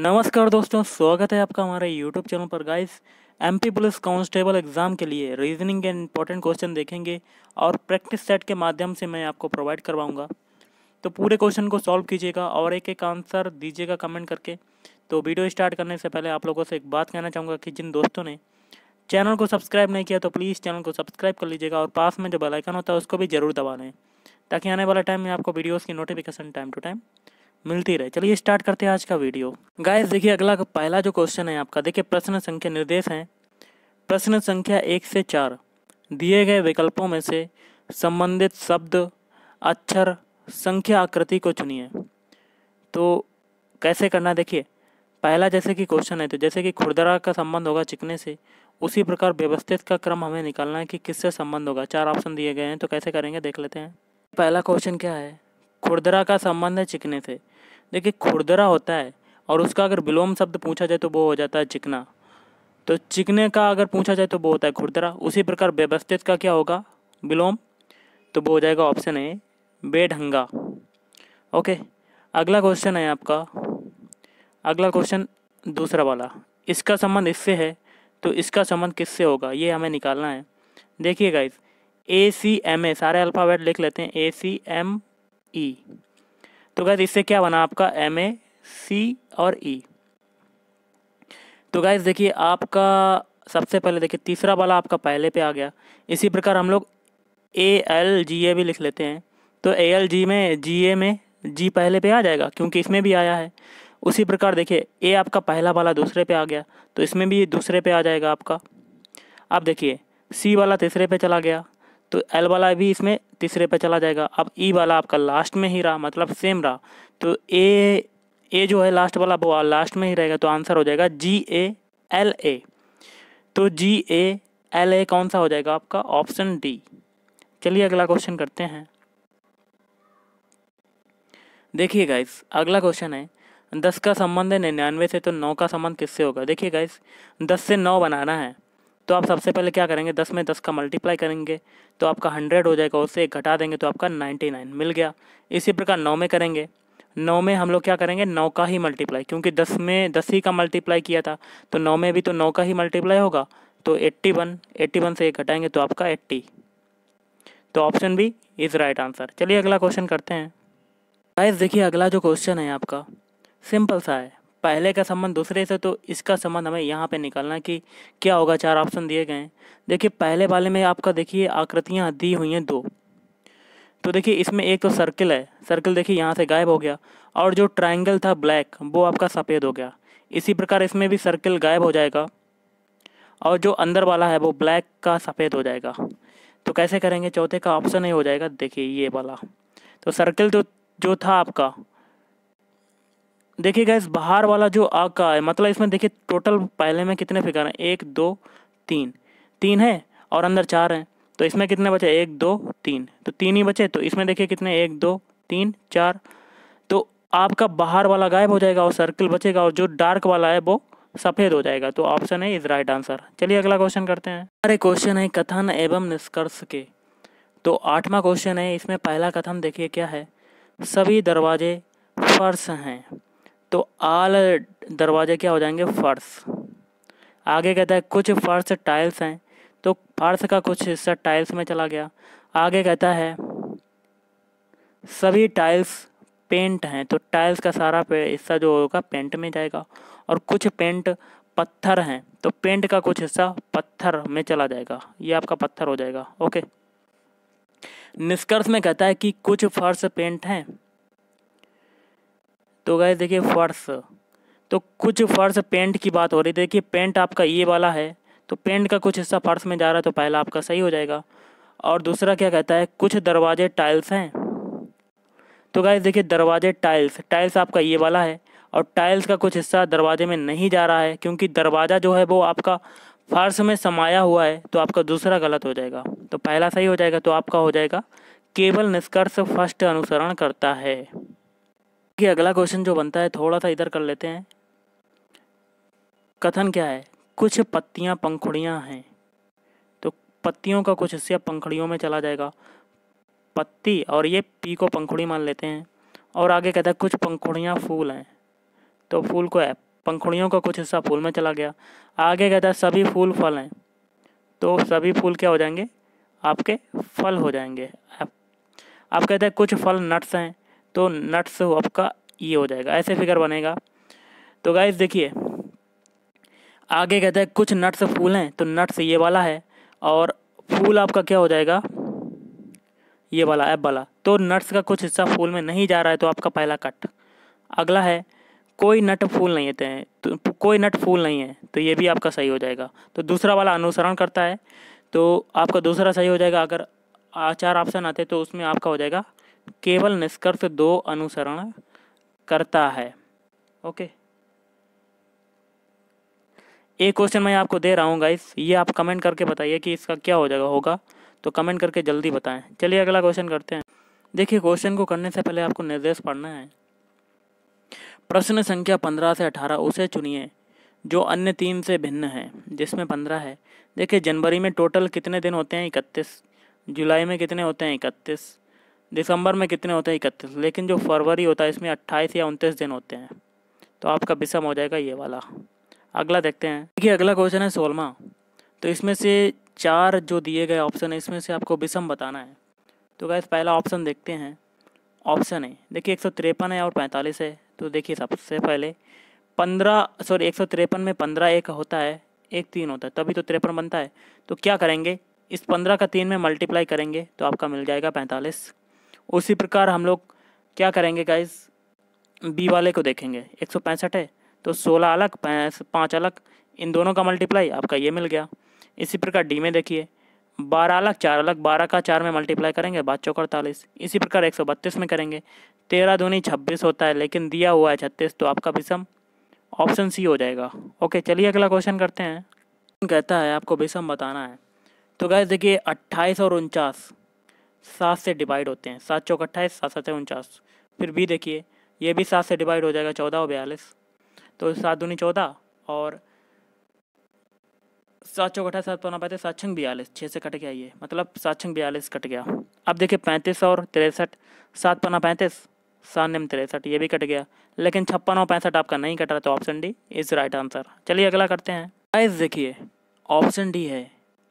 नमस्कार दोस्तों स्वागत है आपका हमारे यूट्यूब चैनल पर guys MP police constable exam के लिए रीजनिंग के इंपॉर्टेंट क्वेश्चन देखेंगे और प्रैक्टिस सेट के माध्यम से मैं आपको प्रोवाइड करवाऊंगा तो पूरे क्वेश्चन को सॉल्व कीजिएगा और एक एक आंसर दीजिएगा कमेंट करके तो वीडियो स्टार्ट करने से पहले आप लोगों से एक बात कहना चाहूँगा कि जिन दोस्तों ने चैनल को सब्सक्राइब नहीं किया तो प्लीज़ चैनल को सब्सक्राइब कर लीजिएगा और पास में जो बेलाइकन होता है उसको भी ज़रूर दबा लें ताकि आने वाला टाइम में आपको वीडियोज़ की नोटिफिकेशन टाइम टू टाइम मिलती रहे चलिए स्टार्ट करते हैं आज का वीडियो गाइस देखिए अगला पहला जो क्वेश्चन है आपका देखिए प्रश्न संख्या निर्देश हैं प्रश्न संख्या एक से चार दिए गए विकल्पों में से संबंधित शब्द अक्षर संख्या आकृति को चुनिए तो कैसे करना देखिए पहला जैसे कि क्वेश्चन है तो जैसे कि खुरदरा का संबंध होगा चिकने से उसी प्रकार व्यवस्थित का क्रम हमें निकालना है कि किससे संबंध होगा चार ऑप्शन दिए गए हैं तो कैसे करेंगे देख लेते हैं पहला क्वेश्चन क्या है खुरदरा का संबंध है चिकने से देखिए खुरदरा होता है और उसका अगर विलोम शब्द पूछा जाए तो वो हो जाता है चिकना तो चिकने का अगर पूछा जाए तो वो होता है खुरदरा उसी प्रकार व्यवस्थित का क्या होगा विलोम तो वो हो जाएगा ऑप्शन ए बेढंगा ओके अगला क्वेश्चन है आपका अगला क्वेश्चन दूसरा वाला इसका संबंध इससे है तो इसका संबंध किससे होगा ये हमें निकालना है देखिए guys A C M A सारे अल्फ़ाबेट लिख लेते हैं ए सी एम ई तो गाइज इससे क्या बना आपका एम ए सी और ई e. तो गाइज देखिए आपका सबसे पहले देखिए तीसरा वाला आपका पहले पे आ गया इसी प्रकार हम लोग ए एल जी ए भी लिख लेते हैं तो ए एल जी में जी ए में जी पहले पे आ जाएगा क्योंकि इसमें भी आया है उसी प्रकार देखिए ए आपका पहला वाला दूसरे पे आ गया तो इसमें भी दूसरे पे आ जाएगा आपका अब देखिए सी वाला तीसरे पे चला गया तो एल वाला भी इसमें तीसरे पे चला जाएगा अब ई e वाला आपका लास्ट में ही रहा मतलब सेम रहा तो ए ए जो है लास्ट वाला वो लास्ट में ही रहेगा तो आंसर हो जाएगा जी ए एल ए तो जी ए एल ए कौन सा हो जाएगा आपका ऑप्शन डी चलिए अगला क्वेश्चन करते हैं देखिए गाइस अगला क्वेश्चन है दस का संबंध है निन्यानवे से तो नौ का संबंध किससे होगा देखिए गाइस दस से नौ बनाना है तो आप सबसे पहले क्या करेंगे दस में दस का मल्टीप्लाई करेंगे तो आपका हंड्रेड हो जाएगा उससे एक घटा देंगे तो आपका नाइन्टी नाइन मिल गया इसी प्रकार नौ में करेंगे नौ में हम लोग क्या करेंगे नौ का ही मल्टीप्लाई क्योंकि दस में दस ही का मल्टीप्लाई किया था तो नौ में भी तो नौ का ही मल्टीप्लाई होगा तो एट्टी वन एट्टी वन से एक घटाएंगे तो आपका एट्टी तो option B is right answer चलिए अगला क्वेश्चन करते हैं गाइस देखिए अगला जो क्वेश्चन है आपका सिंपल सा है पहले का संबंध दूसरे से तो इसका संबंध हमें यहाँ पे निकालना कि क्या होगा चार ऑप्शन दिए गए हैं देखिए पहले वाले में आपका देखिए आकृतियाँ दी हुई हैं दो तो देखिए इसमें एक तो सर्किल है सर्किल देखिए यहाँ से गायब हो गया और जो ट्राइंगल था ब्लैक वो आपका सफ़ेद हो गया इसी प्रकार इसमें भी सर्किल गायब हो जाएगा और जो अंदर वाला है वो ब्लैक का सफ़ेद हो जाएगा तो कैसे करेंगे चौथे का ऑप्शन ही हो जाएगा देखिए ये वाला तो सर्किल तो जो था आपका देखिए गैस बाहर वाला जो आग का है मतलब इसमें देखिए टोटल पहले में कितने फिगर हैं एक दो तीन तीन है और अंदर चार हैं तो इसमें कितने बचे एक दो तीन तो तीन ही बचे तो इसमें देखिए कितने एक दो तीन चार तो आपका बाहर वाला गायब हो जाएगा और सर्कल बचेगा और जो डार्क वाला है वो सफेद हो जाएगा तो ऑप्शन है इज राइट आंसर चलिए अगला क्वेश्चन करते हैं अरे क्वेश्चन है कथन एवं निष्कर्ष के तो आठवां क्वेश्चन है इसमें पहला कथन देखिए क्या है सभी दरवाजे फर्श हैं तो आल दरवाजे क्या हो जाएंगे फर्श आगे कहता है कुछ फर्श टाइल्स हैं अर्थ का कुछ हिस्सा टाइल्स में चला गया आगे कहता है सभी टाइल्स पेंट हैं तो टाइल्स का सारा हिस्सा जो होगा पेंट में जाएगा और कुछ पेंट पत्थर हैं तो पेंट का कुछ हिस्सा पत्थर में चला जाएगा ये आपका पत्थर हो जाएगा ओके निष्कर्ष में कहता है कि कुछ फर्श पेंट हैं तो गए देखिए फर्श तो कुछ फर्श पेंट की बात हो रही है देखिए पेंट आपका ये वाला है तो पेंट का कुछ हिस्सा फर्श में जा रहा है तो पहला आपका सही हो जाएगा और दूसरा क्या कहता है कुछ दरवाजे टाइल्स हैं तो गाइज देखिए दरवाजे टाइल्स टाइल्स आपका ये वाला है और टाइल्स का कुछ हिस्सा दरवाजे में नहीं जा रहा है क्योंकि दरवाज़ा जो है वो आपका फर्श में समाया हुआ है तो आपका दूसरा गलत हो जाएगा तो पहला सही हो जाएगा तो आपका हो जाएगा केवल निष्कर्ष फर्स्ट अनुसरण करता है कि अगला क्वेश्चन जो बनता है थोड़ा सा इधर कर लेते हैं कथन क्या है कुछ पत्तियाँ पंखुड़ियाँ हैं तो पत्तियों का कुछ हिस्सा पंखुड़ियों में चला जाएगा पत्ती और ये पी को पंखुड़ी मान लेते हैं और आगे कहता है कुछ पंखुड़ियाँ फूल हैं तो फूल को है पंखुड़ियों का कुछ हिस्सा फूल में चला गया आगे कहता है सभी फूल फल हैं तो सभी फूल क्या हो जाएंगे आपके फल हो जाएंगे आप, आप कहते हैं कुछ फल नट्स हैं तो नट्स आपका ये हो जाएगा ऐसे फिगर बनेगा तो गाइस देखिए आगे कहता है कुछ नट्स फूल हैं तो नट्स ये वाला है और फूल आपका क्या हो जाएगा ये वाला ऐप वाला तो नट्स का कुछ हिस्सा फूल में नहीं जा रहा है तो आपका पहला कट अगला है कोई नट फूल नहीं होते हैं तो कोई नट फूल नहीं है तो ये भी आपका सही हो जाएगा तो दूसरा वाला अनुसरण करता है तो आपका दूसरा सही हो जाएगा अगर चार ऑप्शन आते तो उसमें आपका हो जाएगा केवल निष्कर्ष दो अनुसरण करता है ओके एक क्वेश्चन मैं आपको दे रहा हूँ गाइस ये आप कमेंट करके बताइए कि इसका क्या हो जाएगा होगा तो कमेंट करके जल्दी बताएं चलिए अगला क्वेश्चन करते हैं देखिए क्वेश्चन को करने से पहले आपको निर्देश पढ़ना है प्रश्न संख्या पंद्रह से अठारह उसे चुनिए जो अन्य तीन से भिन्न है जिसमें पंद्रह है देखिए जनवरी में टोटल कितने दिन होते हैं इकतीस जुलाई में कितने होते हैं इकतीस दिसंबर में कितने होते हैं इकतीस लेकिन जो फरवरी होता है इसमें अट्ठाईस या उनतीस दिन होते हैं तो आपका विषम हो जाएगा ये वाला अगला देखते हैं देखिए अगला क्वेश्चन है सोलमा तो इसमें से चार जो दिए गए ऑप्शन है इसमें से आपको विषम बताना है तो गैस पहला ऑप्शन देखते हैं ऑप्शन है देखिए एक है और पैंतालीस है तो देखिए सबसे पहले पंद्रह सॉरी एक में पंद्रह एक होता है एक तीन होता है तभी तो तिरपन बनता है तो क्या करेंगे इस पंद्रह का तीन में मल्टीप्लाई करेंगे तो आपका मिल जाएगा पैंतालीस उसी प्रकार हम लोग क्या करेंगे गाइज़ बी वाले को देखेंगे एक सौ पैंसठ है तो सोलह अलग पाँच अलग इन दोनों का मल्टीप्लाई आपका ये मिल गया इसी प्रकार डी में देखिए बारह अलग चार अलग बारह का चार में मल्टीप्लाई करेंगे बाद चौक अड़तालीस इसी प्रकार एक सौ बत्तीस में करेंगे तेरह दूनी छब्बीस होता है लेकिन दिया हुआ है छत्तीस तो आपका विषम ऑप्शन सी हो जाएगा ओके चलिए अगला क्वेश्चन करते हैं कहता है आपको विषम बताना है तो क्या देखिए अट्ठाईस और उनचास सात से डिवाइड होते हैं सात चौक अट्ठाईस सात सात उनचास फिर बी देखिए ये भी सात से डिवाइड हो जाएगा चौदह और बयालीस तो सात दूनी चौदह और सात चौकठा सात पौना पैंतीस सात छंग बयालीस छः से कट गया ये मतलब सात छंग बयालीस कट गया अब देखिए पैंतीस और तिरसठ सात पौना पैंतीस सात निम तिरसठ ये भी कट गया लेकिन छप्पन और पैंसठ आपका नहीं कट रहा तो option D is right answer चलिए अगला करते हैं प्राइस देखिए ऑप्शन डी है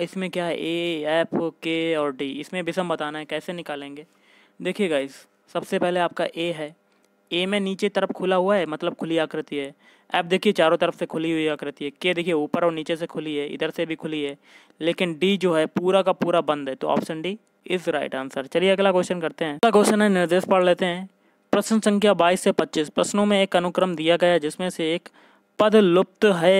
इसमें क्या है ए एफ के और डी इसमें विषम बताना है कैसे निकालेंगे देखिए गाइस सबसे पहले आपका ए है ए में नीचे तरफ खुला हुआ है मतलब खुली आकृति है अब देखिए चारों तरफ से खुली हुई आकृति है के देखिए ऊपर और नीचे से खुली है इधर से भी खुली है लेकिन डी जो है पूरा का पूरा बंद है तो option D is right answer चलिए अगला क्वेश्चन करते हैं अगला क्वेश्चन है निर्देश पढ़ लेते हैं प्रश्न संख्या बाईस से पच्चीस प्रश्नों में एक अनुक्रम दिया गया जिसमें से एक पद लुप्त है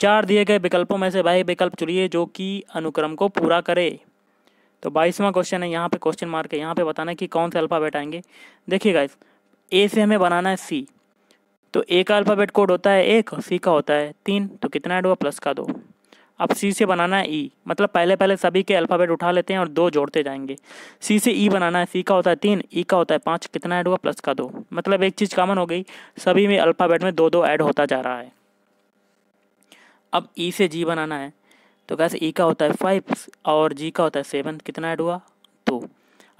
चार दिए गए विकल्पों में से वह विकल्प चुनिए जो कि अनुक्रम को पूरा करे तो बाईसवां क्वेश्चन है यहाँ पे क्वेश्चन मार्क है यहाँ पे बताना है कि कौन से अल्फ़ाबेट आएंगे देखिए गाइस ए से हमें बनाना है सी तो ए का अल्फ़ाबेट कोड होता है एक सी का होता है तीन तो कितना ऐड हुआ प्लस का दो अब सी से बनाना है ई e. मतलब पहले पहले सभी के अल्फ़ाबेट उठा लेते हैं और दो जोड़ते जाएंगे सी से ई e बनाना है सी का होता है तीन ई e का होता है पाँच कितना ऐड हुआ प्लस का दो मतलब एक चीज़ कॉमन हो गई सभी में अल्फ़ाबेट में दो दो ऐड होता जा रहा है अब ई से जी बनाना है तो कैसे ई का होता है फाइव और जी का होता है सेवन कितना ऐड हुआ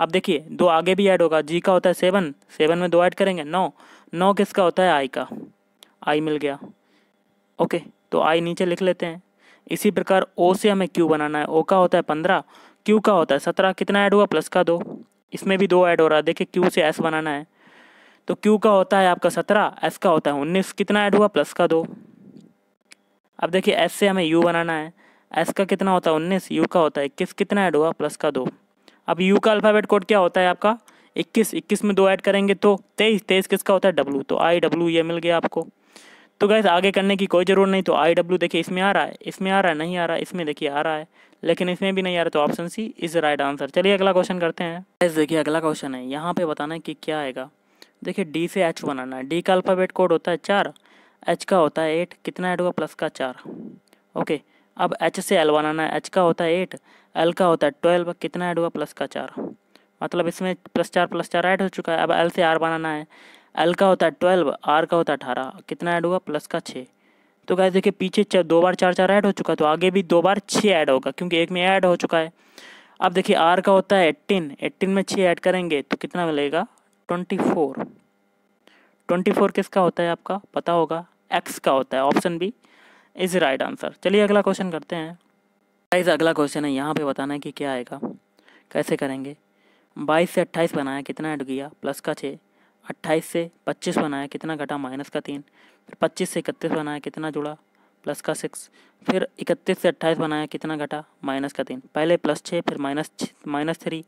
अब देखिए दो आगे भी ऐड होगा जी का होता है सेवन सेवन में दो ऐड करेंगे नौ नौ किसका होता है आई का आई मिल गया ओके तो आई नीचे लिख लेते हैं इसी प्रकार ओ से हमें क्यू बनाना है ओ का होता है पंद्रह क्यू का होता है सत्रह कितना ऐड हुआ प्लस का दो इसमें भी दो ऐड हो रहा है देखिए क्यू से एस बनाना है तो क्यू का होता है आपका सत्रह एस का होता है उन्नीस कितना ऐड हुआ प्लस का दो अब देखिए एस से हमें यू बनाना है एस का कितना होता है उन्नीस यू का होता है इक्कीस कितना ऐड हुआ प्लस का दो अब यू का अल्फ़ाबेट कोड क्या होता है आपका इक्कीस इक्कीस में दो ऐड करेंगे तो तेईस तेईस किसका होता है डब्लू तो आई डब्लू ये मिल गया आपको तो गैस आगे करने की कोई ज़रूरत नहीं तो आई डब्ल्यू देखिए इसमें आ रहा है इसमें आ रहा है नहीं आ रहा है इसमें देखिए आ रहा है लेकिन इसमें भी नहीं आ रहा तो option C is right answer चलिए अगला क्वेश्चन करते हैं गैस देखिए अगला क्वेश्चन है यहाँ पे बताना है कि क्या आएगा देखिए डी से एच बनाना है डी का अल्फ़ाबेट कोड होता है चार एच का होता है एट कितना ऐड होगा प्लस का चार ओके अब एच से एल बनाना है एच का होता है एट एल का होता है ट्वेल्व कितना ऐड हुआ प्लस का चार मतलब इसमें प्लस चार प्लस चार ऐड हो चुका है अब एल से आर बनाना है एल का होता है ट्वेल्व आर का होता है अठारह कितना ऐड हुआ प्लस का छः तो गाय देखिए पीछे दो बार चार चार ऐड हो चुका है तो आगे भी दो बार छः ऐड होगा क्योंकि एक में ऐड हो चुका है अब देखिए आर का होता है एट्टीन एट्टीन में छः ऐड करेंगे तो कितना मिलेगा ट्वेंटी फोर ट्वेंटी फोर किसका होता है आपका पता होगा एक्स का होता है option B is right answer चलिए अगला क्वेश्चन करते हैं अट्ठाईस अगला क्वेश्चन है यहाँ पे बताना है कि क्या आएगा कैसे करेंगे बाईस से अट्ठाईस बनाया कितना ऐड गया प्लस का छः अट्ठाईस से पच्चीस बनाया कितना घटा माइनस का तीन फिर पच्चीस से इकतीस बनाया कितना जुड़ा प्लस का सिक्स फिर इकतीस से अट्ठाईस बनाया कितना घटा माइनस का तीन पहले प्लस छः फिर माइनस माइनस थ्री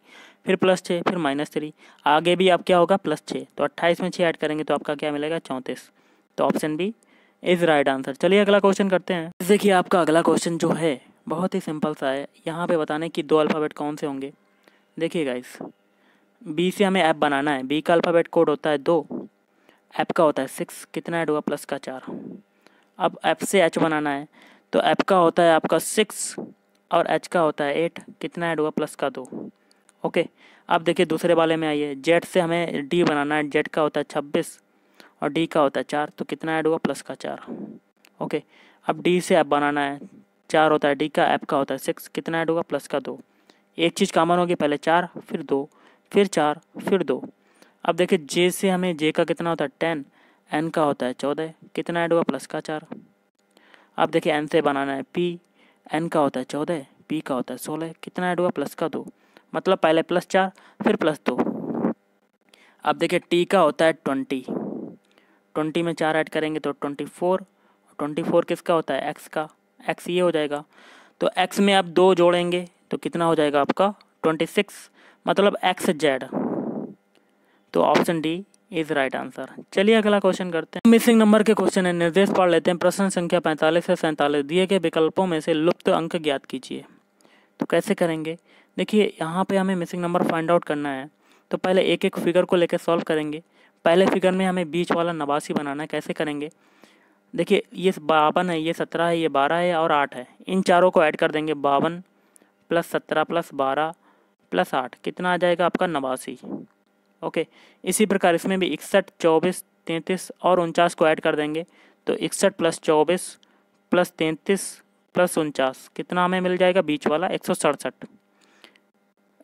फिर प्लस छः फिर माइनस थ्री आगे भी आप क्या होगा प्लस छः तो अट्ठाईस में छः ऐड करेंगे तो आपका क्या मिलेगा चौंतीस तो option B is right answer चलिए अगला क्वेश्चन करते हैं देखिए आपका अगला क्वेश्चन जो है बहुत ही सिंपल सा है यहाँ पे बताने कि दो अल्फ़ाबेट कौन से होंगे देखिए गाइस बी से हमें ऐप बनाना है बी का अल्फ़ाबेट कोड होता है दो ऐप का होता है सिक्स कितना ऐड हुआ प्लस का चार अब ऐप से एच बनाना है तो ऐप का होता है आपका सिक्स और एच का होता है एट कितना ऐड हुआ प्लस का दो ओके अब देखिए दूसरे वाले में आइए जेड से हमें डी बनाना है जेड का होता है छब्बीस और डी का होता है चार तो कितना ऐड हुआ प्लस का चार ओके अब डी से ऐप बनाना है चार होता है डी का एफ का होता है सिक्स कितना ऐड होगा प्लस का दो एक चीज़ कॉमन होगी पहले चार फिर दो फिर चार फिर दो अब देखिए जे से हमें जे का कितना होता है टेन एन का होता है चौदह कितना ऐड होगा प्लस का चार अब देखिए एन से बनाना है पी एन का होता है चौदह पी का होता है सोलह कितना ऐड होगा प्लस का दो मतलब पहले प्लस चार फिर प्लस दो अब देखिए टी का होता है ट्वेंटी ट्वेंटी में चार ऐड करेंगे तो ट्वेंटी फोर ट्वेंटी फोर किसका होता है एक्स का एक्स ये हो जाएगा तो एक्स में आप दो जोड़ेंगे तो कितना हो जाएगा आपका ट्वेंटी सिक्स मतलब एक्स जेड तो option D is right answer चलिए अगला क्वेश्चन करते हैं मिसिंग नंबर के क्वेश्चन है निर्देश पढ़ लेते हैं प्रश्न संख्या पैंतालीस से सैंतालीस दिए गए विकल्पों में से लुप्त अंक ज्ञात कीजिए तो कैसे करेंगे देखिए यहाँ पे हमें मिसिंग नंबर फाइंड आउट करना है तो पहले एक एक फिगर को लेकर सॉल्व करेंगे पहले फिगर में हमें बीच वाला नवासी बनाना है कैसे करेंगे देखिए ये बावन है ये सत्रह है ये बारह है और आठ है इन चारों को ऐड कर देंगे बावन प्लस सत्रह प्लस बारह प्लस आठ कितना आ जाएगा आपका नवासी ओके इसी प्रकार इसमें भी इकसठ चौबीस तैंतीस और उनचास को ऐड कर देंगे तो इकसठ प्लस चौबीस प्लस तैंतीस प्लस उनचास कितना हमें मिल जाएगा बीच वाला एक सौ सड़सठ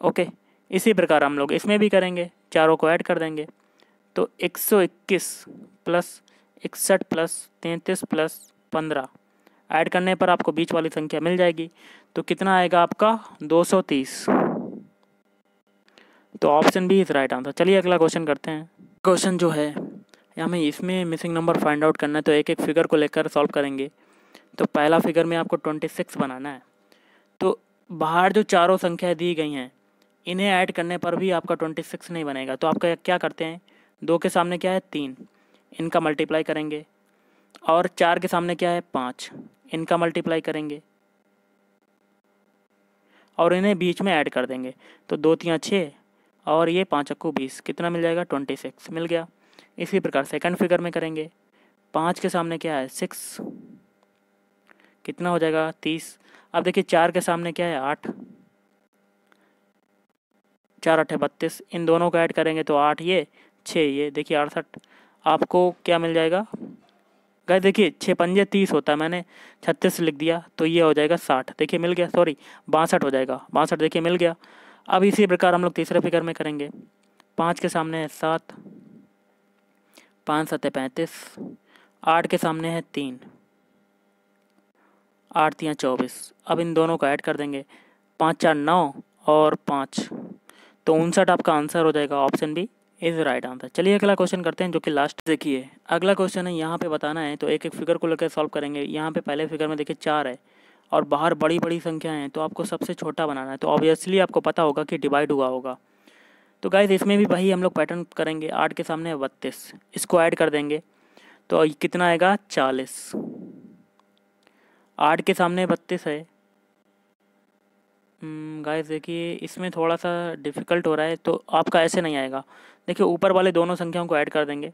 ओके इसी प्रकार हम लोग इसमें भी करेंगे चारों को ऐड कर देंगे तो एक सौ इक्कीस प्लस इकसठ प्लस तैंतीस प्लस पंद्रह ऐड करने पर आपको बीच वाली संख्या मिल जाएगी तो कितना आएगा आपका 230 तो option B is right answer चलिए अगला क्वेश्चन करते हैं क्वेश्चन जो है हमें इसमें मिसिंग नंबर फाइंड आउट करना है तो एक एक फिगर को लेकर सॉल्व करेंगे तो पहला फिगर में आपको ट्वेंटी सिक्स बनाना है तो बाहर जो चारों संख्याएं दी गई हैं इन्हें ऐड करने पर भी आपका ट्वेंटी सिक्स नहीं बनेगा तो आपका क्या करते हैं दो के सामने क्या है तीन इनका मल्टीप्लाई करेंगे और चार के सामने क्या है पाँच इनका मल्टीप्लाई करेंगे और इन्हें बीच में ऐड कर देंगे तो दो तियाँ छः और ये पाँच अक्कू बीस कितना मिल जाएगा ट्वेंटी सिक्स मिल गया इसी प्रकार सेकंड फिगर में करेंगे पाँच के सामने क्या है सिक्स कितना हो जाएगा तीस अब देखिए चार के सामने क्या है आठ चार अठे बत्तीस इन दोनों को ऐड करेंगे तो आठ ये छः ये देखिए अड़सठ आपको क्या मिल जाएगा गाय देखिए छः पंजे तीस होता है मैंने छत्तीस लिख दिया तो ये हो जाएगा साठ देखिए मिल गया सॉरी बासठ हो जाएगा बासठ देखिए मिल गया अब इसी प्रकार हम लोग तीसरे फिगर में करेंगे पाँच के सामने है सात पाँच सत पैंतीस आठ के सामने है तीन आठ तियाँ चौबीस अब इन दोनों को ऐड कर देंगे पाँच चार नौ और पाँच तो उनसठ आपका आंसर हो जाएगा option B is right answer चलिए अगला क्वेश्चन करते हैं जो कि लास्ट देखिए अगला क्वेश्चन है यहाँ पे बताना है तो एक एक फिगर को लेकर सॉल्व करेंगे यहाँ पे पहले फिगर में देखिए चार है और बाहर बड़ी बड़ी संख्या है तो आपको सबसे छोटा बनाना है तो ऑब्वियसली आपको पता होगा कि डिवाइड हुआ होगा तो गाइज इसमें भी वही हम लोग पैटर्न करेंगे आठ के सामने बत्तीस इसको ऐड कर देंगे तो कितना आएगा चालीस आठ के सामने बत्तीस है गाइज हम्म, देखिए इसमें थोड़ा सा डिफ़िकल्ट हो रहा है तो आपका ऐसे नहीं आएगा देखिए ऊपर वाले दोनों संख्याओं को ऐड कर देंगे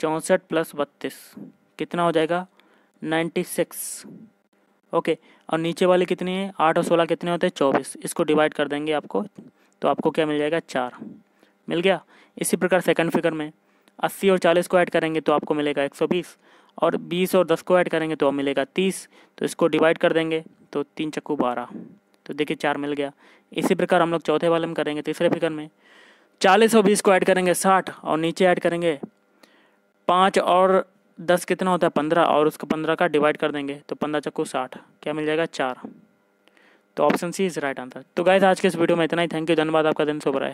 चौंसठ प्लस बत्तीस कितना हो जाएगा नाइन्टी सिक्स ओके और नीचे वाले कितने हैं आठ और सोलह कितने होते हैं चौबीस इसको डिवाइड कर देंगे आपको तो आपको क्या मिल जाएगा चार मिल गया इसी प्रकार सेकंड फिगर में अस्सी और चालीस को ऐड करेंगे तो आपको मिलेगा एक सौ बीस और बीस और दस को ऐड करेंगे तो मिलेगा तीस तो इसको डिवाइड कर देंगे तो तीन चक्कू बारह तो देखिए चार मिल गया इसी प्रकार हम लोग चौथे वाले में करेंगे तीसरे फिगर में चालीस और बीस को ऐड करेंगे साठ और नीचे ऐड करेंगे पाँच और दस कितना होता है पंद्रह और उसको पंद्रह का डिवाइड कर देंगे तो पंद्रह चक्कू साठ क्या मिल जाएगा चार तो option C is right answer तो गाइज आज के इस वीडियो में इतना ही थैंक यू धन्यवाद आपका दिन सुबह रहा है